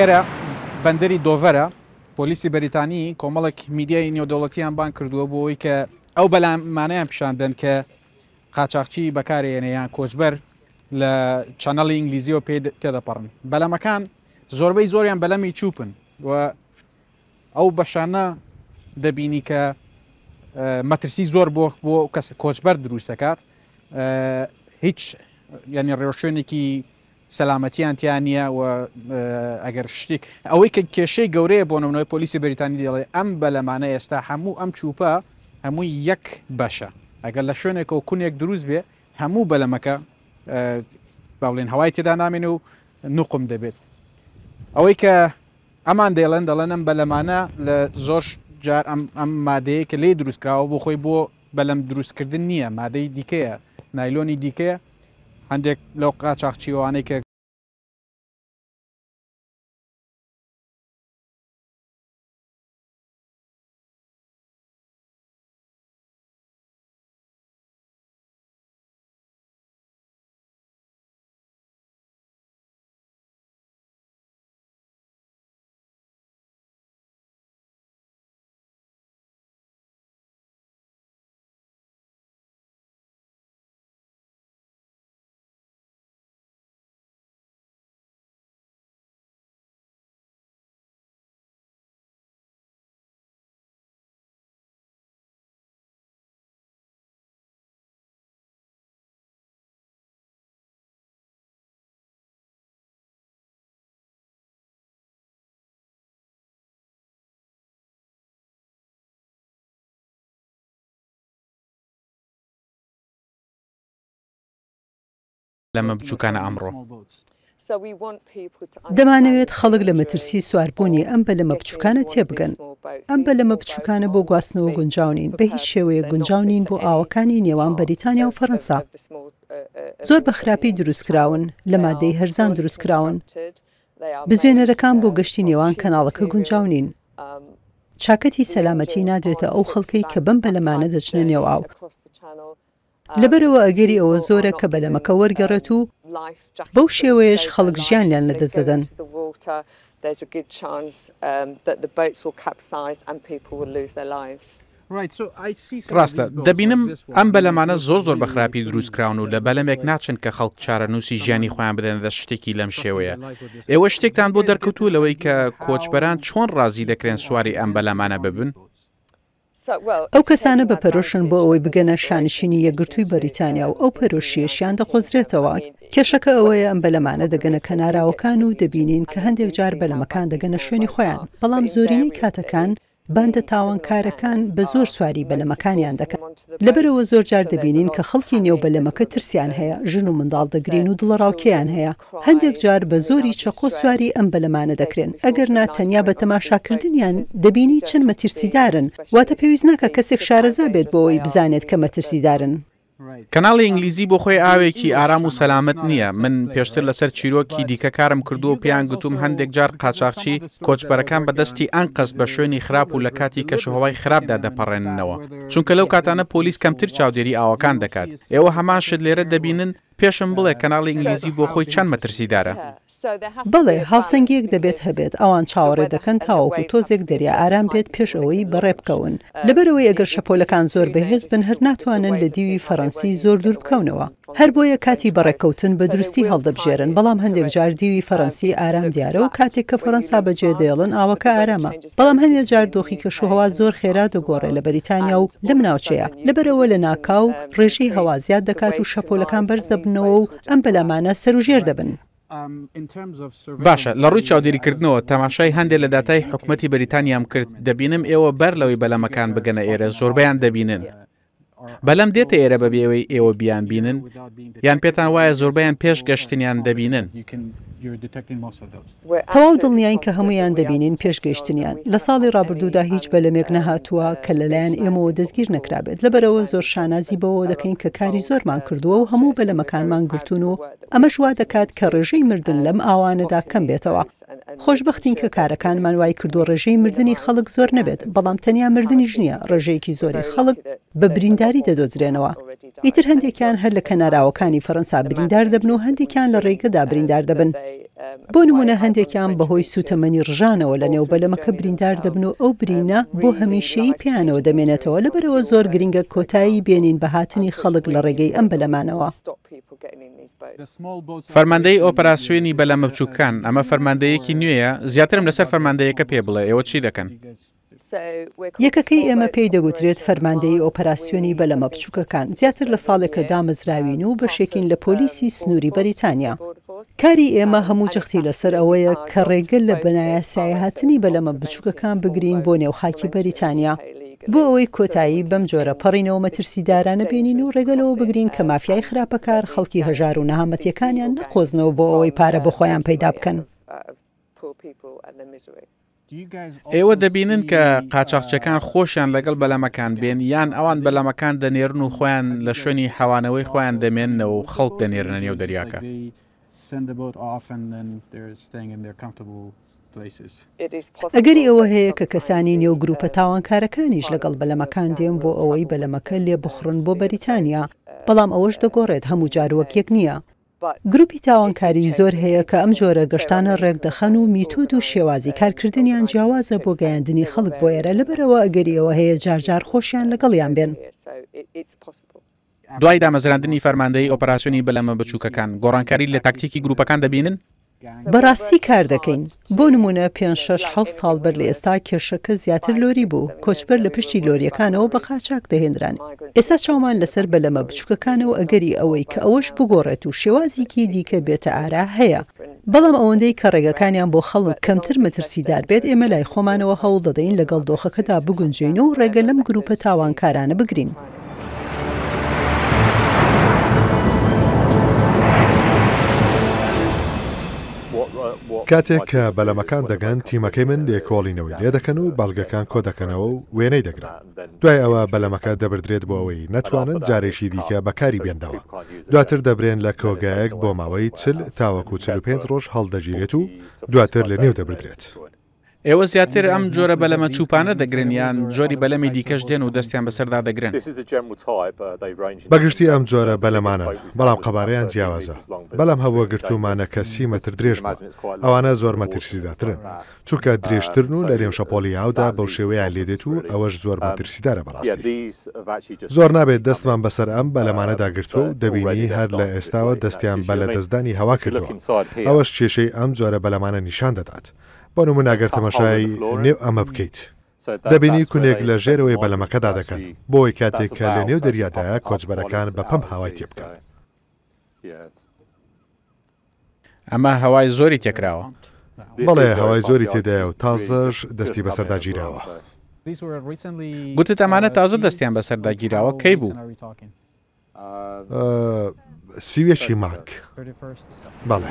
ئێرە بەندەری دۆڤەرە پۆلیسی بەریتانی کۆمەڵک میدیای نیۆدۆڵەتیان بان کردووە بۆەوەی کە ئەو بەلامانەیان پیشان بن کە قاچاقچی بەکارێنەیان کۆچبەر لە چەنەڵی ئینگلیزیەوە پێ تێدەپەڕن بەلەمەکان زۆربەی زۆریان بەلەمی چوپن و ئەو بەشانە دەبینی کە مەترسی زۆر بۆ بۆ کەس کۆچبەر دروستەکات هیچ ینی ڕێوشێنێکی سەلامەتیان تیان نیە و ئەگەر شتێک ئەوەی کە کێشەی گەورەیە بۆ نەوەی پۆلیسی بریتانی دەڵێ ئەم بە لەمانە ئێستا هەموو ئەم چوپە هەمووی یەک بەشە ئەگەر لە شوێنێکەوە کونێک دروست بێ هەموو بەلەمەکە باڵێن هەوای تێدا نامێن و نوقم دەبێت ئەوەی کە ئەمان دێڵەن دەڵێنم بەلەمانە لە زۆر جار ئەم مادەیە کە لێ دروستکراوە بۆ خۆی بۆ بەلەم دروستکردن نییە مادەی دیکەیە نایلۆنی دیکەیە هەندێک لەو قاچاقچیوانەی کە لەمە بچووکانە ئەمڕۆ. دەمانەوێت خەڵک لە مەترسی سواربوونی ئەم بە لەمە بچووکانە تێبگەن. ئەم بە لەمە بچووکانە بۆ گواستنەوە گونجاونین بە هیچ شێوەیە گونجاونین بۆ ئاوەکانی نێوان بەریتانیا و فەرەنسا. زۆر بە خراپی دروستکراون لە مادەی هەرزان دروستکراون. بزوێنەرەکان بۆ گەشتی نێوان کەناڵەکە گونجاونین. چاکەتی سەلامەتی نادرێتە ئەو خەڵکەی کە بم بە لەمانە دەچنە نێو ئاو لەبەرەوە ئەگەری ئەوە زۆرە کە بەلەمەکە وەرگەڕێت و بەو شێوەیەش خەڵک ژیانیان لەدەزەدەن. There's a good chance um, that the boats will capsize and people will lose their lives. ڕاستە دەبینم ئەم بەلەمانە زۆر زۆر بەخراپی دروستکراون و لە بەلەمێک ناچن کە خەڵک چارە نووسی ژیانی خۆیان بدەنە شتێکی لەم شێوەیە ئێوە شتێکتان بۆ دەرکەوتو لەوەی کە کۆچبەران چۆن ڕازی دەکرێن سواری ئەم بەلەمانە ببن ئەو کەسانە بەپەرۆشن بۆ ئەوەی بگەنە شانشینی یەگرتووی بەریتانیا و ئەو پەرۆشیەشیان دەخۆزرێتەوە کێشەکە ئەوەیە ئەم بەلەمانە دەگەنە کەناراوەکان و دەبینین کە هەندێک جار بەلەمەکان دەگەنە شوێنی خۆیان بەڵام زۆرینەی کاتەکان باندە تاوانکارەکان بە زۆر سواری بەلەمەکانیان دەکەن لەبەرەوە زۆرجار دەبینین کە خەڵکی نێو بەلەمەکە ترسیان هەیە ژن و منداڵ دەگرین و دڵڕاوکیان هەیە هەندێک جار بە زۆری چەقۆ سواری ئەم بەلەمانە دەکرێن ئەگەر ناتەنیا بە تەماشاکردنیان دەبینی چەند مەترسیدارن واتە پێویست ناکە کەسێک شارەزا بێت بۆەوەی بزانێت کە مەترسیدارن کەناڵی ئینگلیزی بۆ خۆی ئاوێکی ئارام و سەلامت نییە من پێشتر لەسەر چیرۆکی دیکە کارم کردو و پێیان گوتوم هەندێک جار قاچاقچی کۆچبەرەکان بەدەستی ئەن قەست بە شوێنی خراپ و لە کاتی کەشهۆوای خراپدا دەپەڕێننەوە چونکە لەو کاتانە پۆلیس کەمتر چاودێری ئاوەکان دەکات ئێوە هەماشت لێرە دەبینن پێشم بڵێ کەناڵی ئینگلیزی بۆ خۆی چەند مەترسیدارە بڵێ هاوسنگیەک دەبێت هەبێت ئەوان چاوەڕێ دەکەن تاوەکو تۆزێک دەریا ئارام بێت پێش ئەوەی بەڕێ بکەون uh, لەبەرەوەی ئەگەر شەپۆلەکان زۆر بەهێز بن هەر ناتوانن لە دیوی فەڕەنسی زۆر دوور بکەونەوە هەر بۆیە کاتی بەڕێککەوتن بە دروستی هەڵدەبژێرن بەڵام هەندێک جار دیوی فەڕەنسی ئارام دیارە و کاتێک کە فەڕەنسا بەجێ دێڵن ئاوەکە ئارامە بەڵام هەندێک جار دۆخی کەشوهوا زۆر خێرا دەگۆڕێ لە بەریتانیا و لەم ناوچەیە لەبەرەوە لە ناکاو ڕێژی هەوازیات دەکات و شەپۆلەکان بەرزەبنەوە و ئەم بەلەمانە سەرژێر دەبن Um, باشە لە ڕووی چاودێریکردنەوە تەماشای هەندێک لە داتای حکوومەتتی بریتانیام کرد دەبینم ئێوە بەر لەوەی بەلەمەکان بگەنە ئێرە زۆربیان دەبینن بەلەم دێتە ئێرە بەبێەوەی ئێوە بیان بینن یان پێتان وایە زۆربیان پێش گەشتنیان دەبینن. تەواو دڵنیایین کە هەمویان دەبینین پێشگەشتنیان لە ساڵی ڕابردوودا هیچ بەلەمێک نەهاتووە کە لەلایەن ئێمەوە دەستگیر نەکرابێت لەبەرەوە زۆر شانازی بەوە دەکەین کە کاری زۆرمان کردووە و هەموو بەلەمەکانمان گرتون و ئەمەش وا دەکات کە ڕێژەی مردن لەم ئاوانەدا کەم بێتەوە خۆشببختین کە کارەکانمان وای کردو ڕێژەی مردنی خەڵک زۆر نەبێت بەڵام تەنیا مردنی ژنیە ڕێژەیەکی زۆری خەڵک بە بریندار برینداری دەدۆزرێنەوە ئیتر هەندێکیان هەر لە کەناراوەکانی فەەنسا بریندار دەبن و هەندێکیان لە ڕێگەدا بریندار دەبن بۆ نمونە هەندێکیان بەهۆی سوتەمەنی ڕژانەوە لە نێو بەلەمەکە بریندار دەبن و ئەو برینە بۆ هەمیشەی پیانەوە دەمێنێتەوە لەبەرەوە زۆر گرنگە کۆتایی بێنین بە هاتنی خەڵک لە ڕێگەی ئەم بەلەمانەوە فەرماندەی ئۆپەراسیێنی بەلەمە بچووکان ئەمە فەرماندەیەکی نوێیە زیاترم لەسەر فەرماندەیەەکە پێ بڵێ ئێوە چی دەکەن؟ یەکەکەی ئێمە پێی دەگوترێت فەرماندەی ئۆپەراسیۆنی بەلەمە بچووکەکان زیاتر لە ساڵێکە دامەزراوین و بەشێکین لە پۆلیسی سنووری بەریتانیا. کاری ئێمە هەموو جەختی لەسەر ئەوەیە کە ڕێگەل لە بەنایە سایهاتنی بەلەمە بچووکەکان بگرین بۆ نێوخاکی بەریتانیا. بۆ ئەوەی کۆتایی بەم جۆرە پەڕینەوە مەترسیدارانە بینین و ڕێگەلەوە بگرین کە مافیای خراپەکار خەڵکی هەژار و نەهامەتیەکانیان نەقۆزنەوە بۆ ئەوەی پارە بۆ خۆیان پەیدا بکەن. ئێوە دەبینن کە قاچاقچەکان خۆشیان لەگەڵ بەلەمەکان بێن یان ئەوان بەلەمەکان دەنێرن و خۆیان لە شوێنی حەوانەوەی خۆیان دەمێننەوە و خەڵک دەنێرنە نێو دەریاکە. ئەگەری ئەوە هەیە کە کەسانی نێو گروپە تاوانکارەکانیش لەگەڵ بەلەمەکان دێن بۆ ئەوەی بەلەمەکە لێ بخڕن بۆ بەریتانیا بەڵام ئەوەش دەگۆڕێت هەموو جارۆکیەک نییە گروپی تاوانکاری زۆر هەیە کە ئەم جۆرە گەشتانە ڕێکدەخەن و میتود و شێوازی کارکردنیان جیاوازە بۆ گەیاندنی خەڵک بۆیەرە لەبەرەوە ئەگەریەوە هەیە جارجار خۆشیان لەگەڵیان بێن. دوای دامەزراندنی فەرماندەی ئۆپراسسیۆنی بەلەمە بچووکەکان گۆڕانکاری لە تاکتیکی گروپەکان دەبینن بەڕاستی کار دەکەین بۆ نمونە پێ شش ح ساڵ بەر لە ئێستا کێشەکە زیاتر لۆری بوو کۆچبەر لە پشتی لۆریەکانەوە بە قاچاک دەهێنران ئێستا چاومان لەسەر بەلەمە بچووکەکانەوە ئەگەری ئەوەی کە ئەوەش بگۆڕێت و شێوازیکی دیکە بێتە ئارا هەیە بەڵام ئەوەندەی کە ڕێگەکانیان بۆ خەڵک کەمتر مەترسیدار بێت ئێمە لای خۆمانەوە هەوڵ دەدەین لەگەڵ دۆخەکەدا بگونجین و ڕێگە لەم گروپە تاوانکارانە بگرین. کاتێک کە بەلەمەکان دەگەن تیمەکەی من لێکۆڵینەوەی لێ دەکەن و بەڵگەکان کۆ دەکەنەوە و وێنەی دەگرن دوای ئەوە بەلەمەکە دەبدرێت بۆ ئەوەی نەتوانن جارێکی دیکە بەکاری بێنداوە دواتر دەبرێن لە کۆگایەک بۆ ماوەی چل تاوەکو 45 ڕۆژ هەڵدەگیرێت و دواتر لە نێو دەبدرێت. ئێوە زیاتر ئەم جۆرە بەلەمە چوپانە دەگرن یان جۆری بەلەمی دیکەش دێن و دەستیان بەسەردا دەگرن uh, بەگشتی ئەم جۆرە بەلەمانە بەڵام قەبارەیان جیاوازە بەڵام هەوە گرتومانە کە سی مەتر درێژ ئەوانە زۆر مەترسیداترن چونکە uh, درێژترن و لە رێمشەپۆلی هاودا بەو شێوەیان لێدێت و ئەوەش زۆر um, مەترسیدارە بەڕاستی زۆر نابێت دەستمان uh, بەسەر ئەم بەلەمانەدا گرتووە و دەبینی هەر لە ئێستاوە دەستیان بە لە دەستدانی هەوا کردەوە ئەوەش کێشەی ئەم جۆرە بەلەمانە نیشان دەدات. بۆ نموناگەر تەمەشای نێو ئەمە بکەیت. دەبینی کولێک لە ژێرەوەی بەلەمەکەدا دەکەن بۆی کاتێک کە لە نێو دەریادایە کۆچبەرەکان بە پەم هاوای تێ بکەن. ئەمە هەوای زۆری تێکراوە. بەڵێ هەوای زۆری تێدایە و تازەش دەستی بەسەردا گیرراوە. Uh, گوتت ئەمانە تازە دەستیان بەسەردا گیرراوە کەی بوو؟ uh, سوێکی ماک بەڵێ.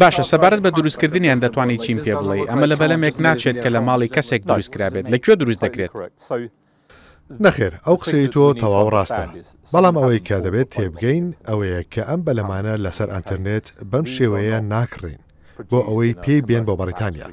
باشە سەبارەت بە دروستکردنیان دەتوانانی چیم پێ بڵێ ئەمە لە بەلەمێک ناچێت کە لە ماڵی کەسێک دروستکرابێت لەکوێ دروست دەکرێت نەخێر ئەو قسەی تۆ تەواو ڕاستە بەڵام ئەوەی کە دەبێت تێبگەین ئەوەیە کە ئەم بەلەمانە لەسەر ئەتەرنێت بەم شێوەیە ناکڕین بۆ ئەوەی پێی بێن بۆ بەریتانیا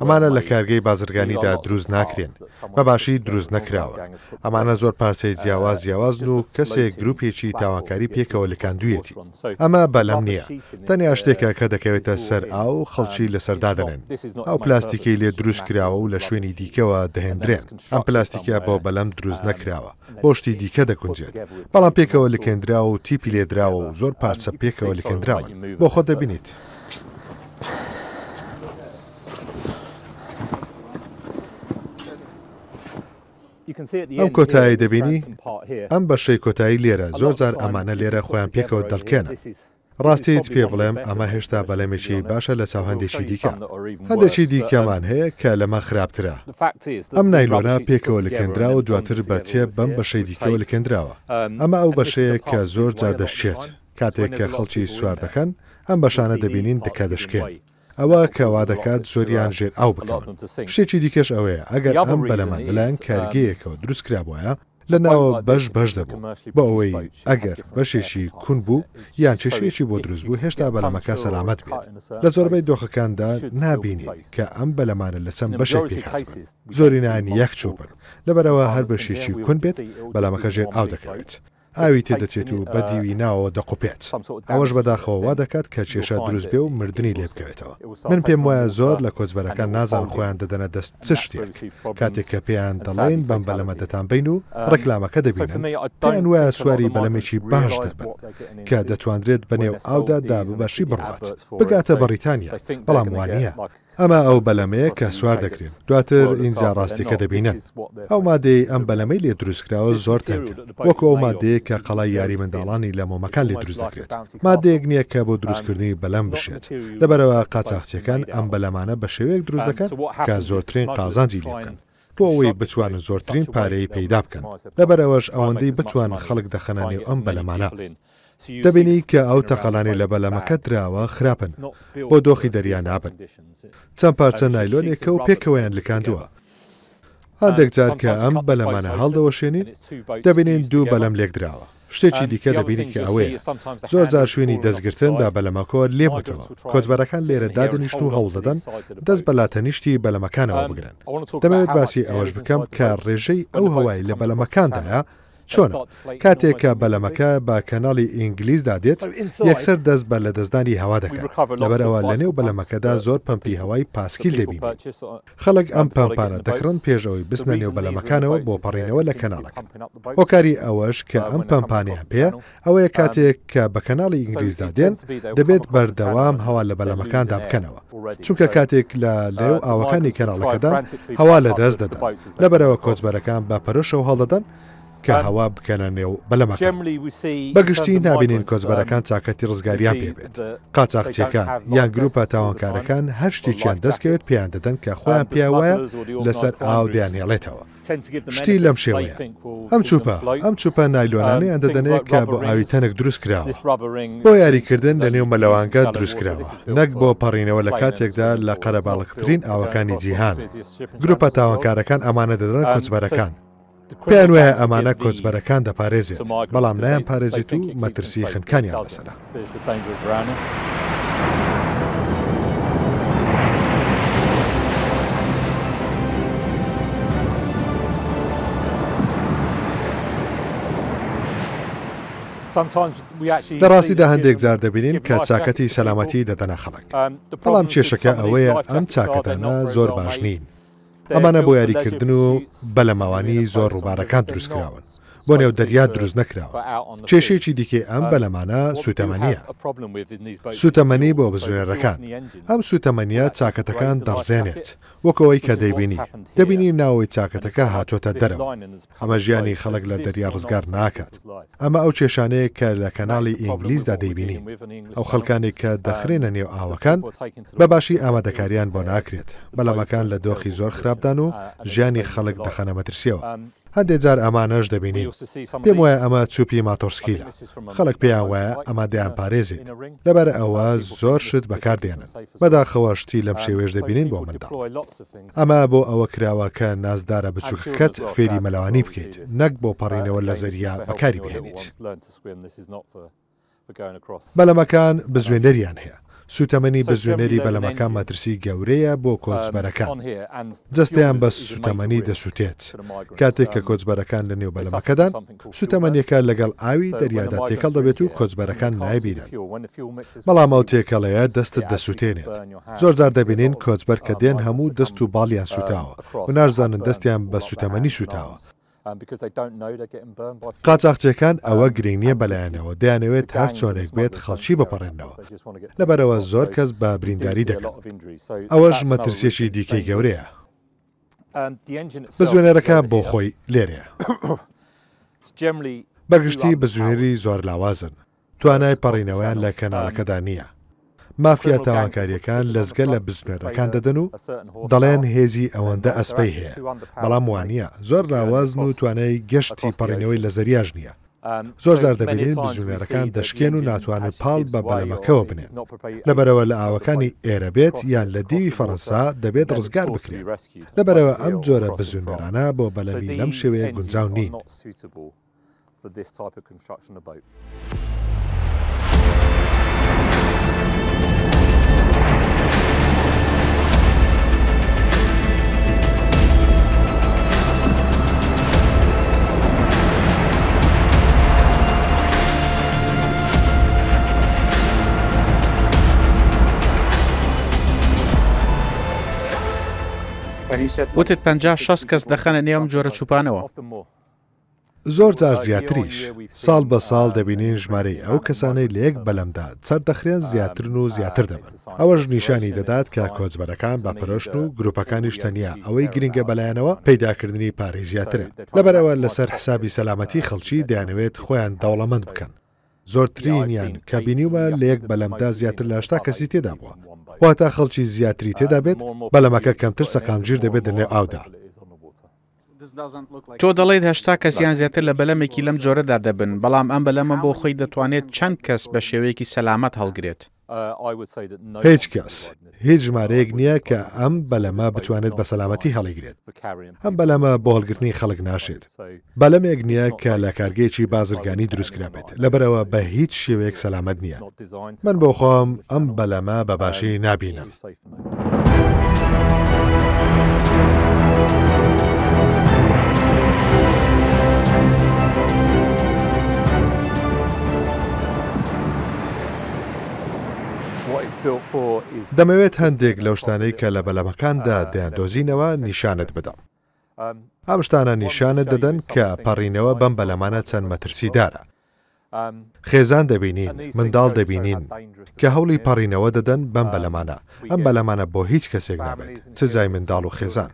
ئەمانە لە کارگەی بازرگانیدا دروست ناکرێن بەباشی دروست نەکراوە ئەمانە زۆر پارچەی جیاواز جیاوازن و کەسێک گروپێکی تاوانکاری پێکەوە لە کاندویەتی ئەمە بەلەم نییە تەنیا شتێکە کە دەکەوێتە سەر ئاو خەڵکی لەسەردادنێن ئەو پلاستیکی لێ دروست کراوە و لە شوێنی دیکەوە دەهێنرێن ئەم پلاستیکە بۆ بەلەم دروست نەکراوە بۆ شتی دیکە دەکونجێت بەڵام پێکەوە لکێنراوە و تیپی لێدراوە و زۆر پارچە پێکەوە لکەندراون بۆ خۆ دەبینیت. ئەم کۆتایی دەبینی ئەم بەشەی کۆتایی لێرە زۆر جار ئەمانە لێرە خۆیان پێکەوە دەڵکێنە. ڕاستیت پێ بڵێم ئەمە هێشتا بەلەمێکی باشە لە چاوهندێکی دیکە هەندێکی دیکەمان um, هەیە کە لەمە خراپترا ئەم نایلۆنا پێکەوە لکەندرا و دواتر بەتێ بەم بەشەی دیکەەوە لکەندراوە um, ئەمە ئەو بەشەیە کە زۆر جار دەشێت کاتێک کە خەڵکی سوار دەکەن ئەم بەشانە دەبینین دکە دەشکێن. ئەوە کەوا دەکات زۆریان ژێر ئاو بکەون شتێکی دیکەش ئەوەیە ئەگەر ئەم بەلەمان لەلایەن کارگەیەکەوە um, دروست کرابووە لە ناوە بەش بەش دەبوو بە ئەوەی ئەگەر بەشێکی کون بوو یان چێشێکی بۆ دروست بوو هێشتا بەلەمەکە سەلامەت بێت لە زۆربەی دۆخەکاندا نبینی کە ئەم بەلەمانە لە چەند بەشێک زۆرینانی یەک چوپن لەبەرەوە هەر بەشێکی کون بێت بەلامەکە ژێر ئاو دەکەوێت ئاوی تێدەچێت و بە دیوی ناوەوە دەقوپێت ئەوەش بەداخەوە وا دەکات کە کێشە دروست بێ و مردنی لێ بکەوێتەوە من پێم وایە زۆر لە کۆچبەرەکان نازان خۆیان دەدەنە دەست چ شتێک کاتێک کە پێیان دەڵێن بەم بەلەمە دەتان بین و ڕێکلامەکە دەبینن پێیان وایە سواری بەلەمێکی باش دەبن کە دەتواندرێت بەنێو ئاودا داببەشی بڕات بگاتە بەریتانیا بەڵام وانە ئەمە ئەو بەلەمەیە کە سوار دەکرێن دواتر ئینجا ڕاستیکە دەبینن ئەو مادەی ئەم بەلەمەی لێ دروستکراوە زۆر تەنگ وەکو ئەو مادەیە کە قەڵای یاری منداڵانی لە مۆمەکان لێ دروست دەکرێت مادەیەک نییە کە بۆ دروستکردنی بەلەم بشێت لەبەرەوە قاچاخچیەکان ئەم بەلەمانە بە شێوەیەک دروست دەکەن کە زۆرترین قازانجی لێکن. بۆ ئەوەی بتوانن زۆرترین پارەی پەیدا بکەن لەبەرەوەش ئەوەندەی بتوان خەڵک دەخەنانی ئەم بەلەمانە دەبینی کە ئەو تەقەلانی لە بەلەمەکە دراوە خراپن بۆ دۆخی دەریا نابن چەند پارچە نایلۆنێکە و پێکەوەیان لکاندووە هەندێکجار کە ئەم بەلەمانە هەڵدەوەشێنین دەبینین دوو بەلەم لێک درراوە شتێکی دیکە دەبینی کە ئەوەیە زۆر جار شوێنی دەستگرتن بە بەلەمەکۆ لێبتەوە کۆچبەرەکان لێرە دادنیشت و هەوڵدەدەن دەست بەلاتەنیشتی بەلەمەکانەوە بگرن دەمەوێت باسی ئەوەش بکەم کە ڕێژەی ئەو هەوای لە بەلەمەکاندایە چۆن کاتێککە بەلەمەکە بە کەناڵی ئینگلیزدا دێت یەکسەر دەست بە لە دەستدانی هەوا دەکات لەبەرەوە لە نێو بەلەمەکەدا زۆر پمپی هەوای پاسکیل دەبی خەڵک ئەم پمپانە دەکڕن پێشەوەی بستنە نێو بەلەمەکانەوە بۆ پەڕینەوە لە کەناڵەکە ئۆکاری ئەوەش کە um, ئەم پمپانیان پێ ئەوەیە um, کاتێک کە بە کەناڵی ئینگلیزدا دێن دەبێت بەردەوام هەوا لە بەلەمەکاندا بکەنەوە چونکە کاتێک لە uh, لێو ئاوەکانی کەناڵەکەدا هەوا لە دەست دەدا لەبەرەوە کۆچبەرەکان بە پەرشەوە هەڵدەدەن کە هەوا بکەنە نێو بەلەمە بەگشتی نابینین کۆزبەرەکان چاکەتی ڕزگاریان پێبێت قاچاقچیەکان یان گروپە تاوانکارەکان هەر شتێکیان دەستکەوێت پێیان دەدەن کە خۆیان پیاوایە لەسەر ئاودیان هێڵێتەوە. شتی لەم شێوەیە ئەم چوپە ئەم چوپە نایلۆنانەی um, ئەدەدەنێت کە بۆ ئاوی تەنک دروست کراوە بۆ یاریکردن لە نێو مەلەوانگە دروست کراوە نەک بۆ پەڕینەوە لە کاتێکدا لە قەرەباڵقترین ئاوەکانی جیهان گروپە تاوانکارەکان ئەمانە دەدەن um, کۆچبەرەکان پێیان وایە ئەمانە کۆچبەرەکان دەپارێزێت بەڵام نیان پارێزیت و مەترسی خنکانیان لەسرە. دەڕاستیدا هەندێک جار دەبینین کە چاکەتی سەلامەتی دەدەنە خەڵک. Um, بەڵام کێشەکە ئەوەیە ئەم چاکەتەنا زۆر باش نین. ئەمانە بۆ یاریکردن و بەلەماوانی زۆر ڕووبارەکان دروستکراون بۆ نێو دەریا دروست نەکراوە کێشێکی دیکە ئەم بەلەمانە سوتەمەنیە سوتەمەنی بۆ بزوێنەرەکان ئەم سوتەمەنیە چاکەتەکان دەڕزێنێت وەکەوەی کە دەیبینی دەبینی ناوەی چاکەتەکە هاتۆتە دەرەوە ئەمە ژیانی خەڵک لە دەریا ڕزگار ناکات ئەمە ئەو کێشانەیە کە لە کەناڵی ئینگلیزدا دەیبینی ئەو خەڵکانی کە دەخرێنە نێو ئاوەکان بەباشی ئامادەکاریان بۆ ناکرێت بەلەمەکان لە دۆخی زۆر خراپدان و ژیانی خەڵک دەخەنەمەترسیەوە هەندێک جار ئەمانەش دەبینی پێم وایە ئەمە چوپی ماتۆرسکیلە خەڵک پێیان وایە ئەمە دەیان پارێزیت لەبەر ئەوە زۆر شت بەکاردێنن بەداخەوە شتی لەم شێوێش دەبینین بۆ مندا ئەمە بۆ ئەوە کراوە کە نازدارە بچووکەکەت فێری مەلاوانی بکەیت نەک بۆ پەڕینەوە لە زەریا بەکاری بهێنیت بەلەمەکان بزوێنەریان هەیە سوتەمەنی بە زوێنەری بەلەمەکان مەترسی گەورەیە بۆ um, کۆچبەرەکان جستیان بە سوتەمەنی دەسووتێت کاتێک کە um, کۆچبەرەکان لە نێو بەلەمەکەدان سوتەمەنیەکە لەگەڵ ئاوی دەریادا تێکەڵ دەبێت و کۆچبەرەکان نایبیرن بەڵام ئەو تێکەڵەیە دەستت دەسووتێنێت زۆر زار دەبینین um, کۆچبەر کە دێن هەموو دەست و باڵیان uh, سوتاوە و نارزانن دەستیان بە سوتەمەنی سوتاوە Um, قاچاقچیەکان um, ئەوە گرنگە بەلایەنەوە دەیانەوێت هەر چۆنێک بێت خەڵکی بپەڕێنەوە لەبەرەوە زۆر کەس بە برینداری دەکەن ئەوەش مەترسێکی دیکەی گەورەیە um, بزوێنەرەکە بۆ خۆی لێرەیە بەگشتی بزوێنەری زۆر لاوازن توانای پەڕینەوەیان لە کەناڵەکەدا نییە مافیا تاوانکاریەکان لەزگە لە بزنێرەکان دەدەن و دەڵێن هێزی ئەوەندە ئەسپەی هەیە بەڵام وانە زۆر لاوازن و توانای گەشتی پەڕینەوەی لە زەریاژ نییە زۆر زار دەبینین بزونێرەکان دەشکێن و ناتوانن پاڵ بە بەلەمەکەەوە بنێن لەبەرەوە لە ئاوەکانی ئێرە بێت یان لە دیوی فەڕەنسا دەبێت ڕزگار بکرێن لەبەرەوە ئەم جۆرە بزونێرانە بۆ بەلەمی لەم شێوەیە گونجاو نین. وتت پ شست کەس دەخەنە نێوم جۆرە چوپانەوە. زۆر جار زیاتریش ساڵ بە ساڵ دەبینین ژمارەی ئەو کەسانەی لەیەک بەلەمدا چەردەخرێن زیاترن و زیاتر دەبن ئەوەش نیشانی دەدات کە کۆچبەرەکان بەپەرۆشت و گرروپەکانیش تەنیا ئەوەی گرنگە بەلایەنەوە پیداکردنی پارەی زیاترە لەبەرەوە لەسەر حسابی سەلامەتی خەڵکی دەیانەوێت خۆیان دەوڵەمەند بکەن زۆرترینیان کە بینیوە لەیەک بەلەمدا زیاتر لە هشتا کەسی تێدا بووە واتە خەڵکی زیاتری تێدا بێت بەلەمەکە کەمتر سەقامگیر دەبێت لەنێ ئاودا. تۆ دەڵێت هەشتا کەسیان زیاتر لە بەلەمێکی لەم جۆرەدا دەبن بەڵام ئەم بەلەمە بۆ خۆی دەتوانێت چەند کەس بە شێوەیەکی سەلامەت هەڵگرێت. Uh, هیچ کەس هیچ ژمارەیەک نییە کە ئەم بەلەمە بتوانێت بە سەلامەتی هەڵیگرێت ئەم بەلەمە بۆ هەڵگرتنی خەڵک ناشێت بەلەمێک نییە کە لە کارگەیەکی بازرگانی دروستکرابێت لەبەرەوە بە هیچ شێوەیەک سەلامەت نییە من بۆ خۆم ئەم بەلەمە بەباشی um, نبینم. دەمەوێت هەندێک لەو شتانەی کە لە بەلەمەکاندا uh, دەیاندۆزینەوە نیشانت بدەم. Um, ئەم شتانە نیشانت دەدەن کە پەڕینەوە بەم بەلەمانە چەند مەترسیدارە. Um, خێزان دەبینین منداڵ دەبینین کە هەوڵی پەڕینەوە دەدەن بەم um, بەلەمانە ئەم بەلەمانە بۆ هیچ کەسێک نابێت چ جای منداڵ و خێزان.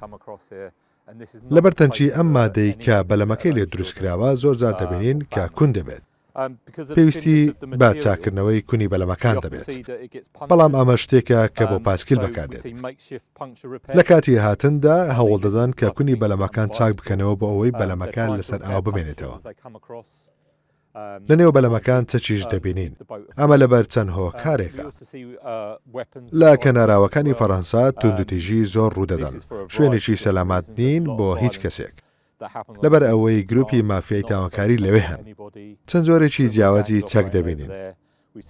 لەبەر تەنچی ئەم مادەی کە بەلەمەکەی لێ دروستکراوە زۆر زار دەبینین کە کون دەبێت. Um, پێویستی با چاکردنەوەی کونی بەلەمەکان دەبێت بەڵام ئەمە شتێکە کە بۆ um, پاسکیل بەکاردێت لە کاتی هاتندا هەوڵ دەدەن کە کونی بەلەمەکان چاک بکەنەوە بۆ ئەوەی بەلەمەکان um, لەسەر ئاو بمێنێتەوە لە نێو بەلەمەکان چەچیش دەبینین ئەمە لەبەر چەند هۆکارێکە uh, لە کەناراوەکانی فەەنسا توندوتیژی زۆر ڕوودەدەن شوێنێکی سەلامات نین بۆ هیچ کەسێک لەبەر ئەوەی گروپی مافیای تاوانکاری لەوێ هەن چەند زۆرێکی جیاوازی چەک دەبینین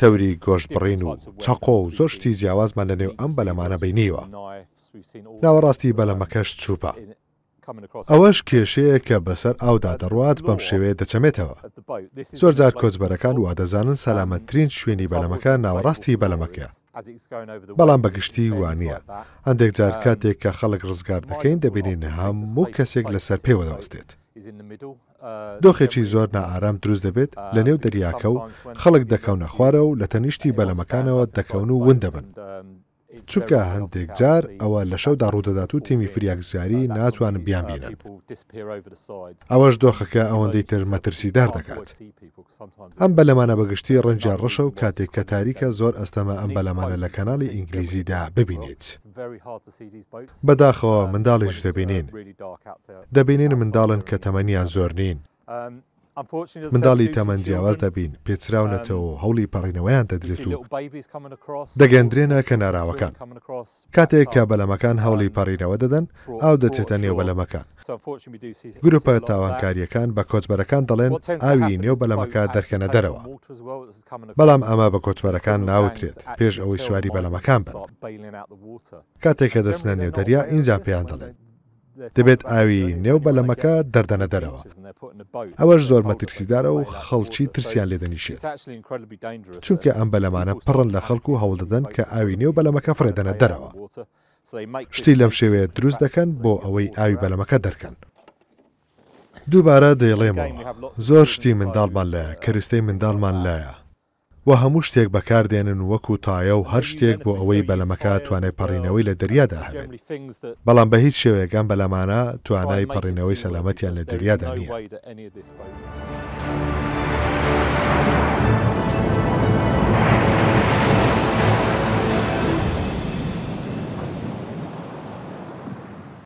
تەوری گۆشت بڕین و چقۆ و زۆشتی جیاوازمان لە نێو ئەم بەلەمانە بینیوە ناوەڕاستی بەلەمەکەش چوپە ئەوەش کێشەیە کە بەسەر ئاودا دەڕوات بەم شێوەیە دەچەمێتەوە زۆرجار کۆچبەرەکان وادەزانن سەلامەترین شوێنی بەلەمەکە ناوەڕاستی بەلەمەکە بەڵام بەگشتی وانە هەندێک جار um, کاتێک کە خەڵک ڕزگار دەکەین دەبینین هەموو کەسێک لەسەر پێوە دەوەستێت. Uh, دۆخێکی زۆر نائارام دروست دەبێت uh, لە نێو دەریاکە و خەڵک دەکەونە خوارە و لە تەنیشتی بەلەمەکانەوە دەکەون و ون دەبن. چونکە هەندێک جار ئەوە لە شەودا ڕوودەدات و تیمی فریاکزیاری ناتوانن بیان بینن. ئەوەش دۆخەکە ئەوەندەی تر مەترسیدار دەکات. ئەم بەلەمانە بەگشتی ڕەنجار ڕەشە و کاتێک کە تاریکە زۆر ئەستەمە ئەم بەلەمانە لە کەناڵی ئینگلیزیدا ببینیت. بەداخەوە منداڵیش دەبینین. دەبینین منداڵن کە تەمەنیان زۆر نین. منداڵی تەمەنجیاواز دەبین پێچراونەتەوە um, هەوڵی پەڕینەوەیان دەدرێت و دەگەندرێنە کە ناراوەکان کاتێک کە بەلەمەکان um, هەوڵی پەڕینەوە دەدەن ئاو دەچێتە نێو بەلەمەکان گرروپە تاوانکاریەکان بە کۆچبەرەکان دەڵێن ئاوی نێو بەلەمەکە دەرکەنە دەرەوە بەڵام ئەمە بە کۆچبەرەکان ناوترێت پێش ئەوەی سواری بەلەمەکان بن کاتێک کە دەستنە نێو دەریا ئینجا پێیان دەڵێن دەبێت ئاوی نێو بەلەمەکە دەردەنە دەرەوە ئەوەش زۆر مەترسیدارە و خەڵکی ترسیان لێدەنیشێت چونکە ئەم بەلەمانە پڕن لە خەڵکو و هەوڵدەدەن کە ئاوی نێو بەلەمەکە فرێدەنە دەرەوە شتی لەم شێوەیە دروست دەکەن بۆ ئەوەی ئاوی بەلەمەکە دەرکەن دووبارە دەیڵێمەوە زۆر شتی منداڵمان لە کەریستەی منداڵمان لایە و هەموو شتێک بەکاردێنن وەکو تایە و هەر شتێک بۆ ئەوەی بەلەمەکە توانێت پەڕینەوەی لە دەریادا هەبێت بەڵام بە هیچ شێوێکان بەلەمانە توانای پەڕینەوەی سەلامەتیان لە دەریادا نییە.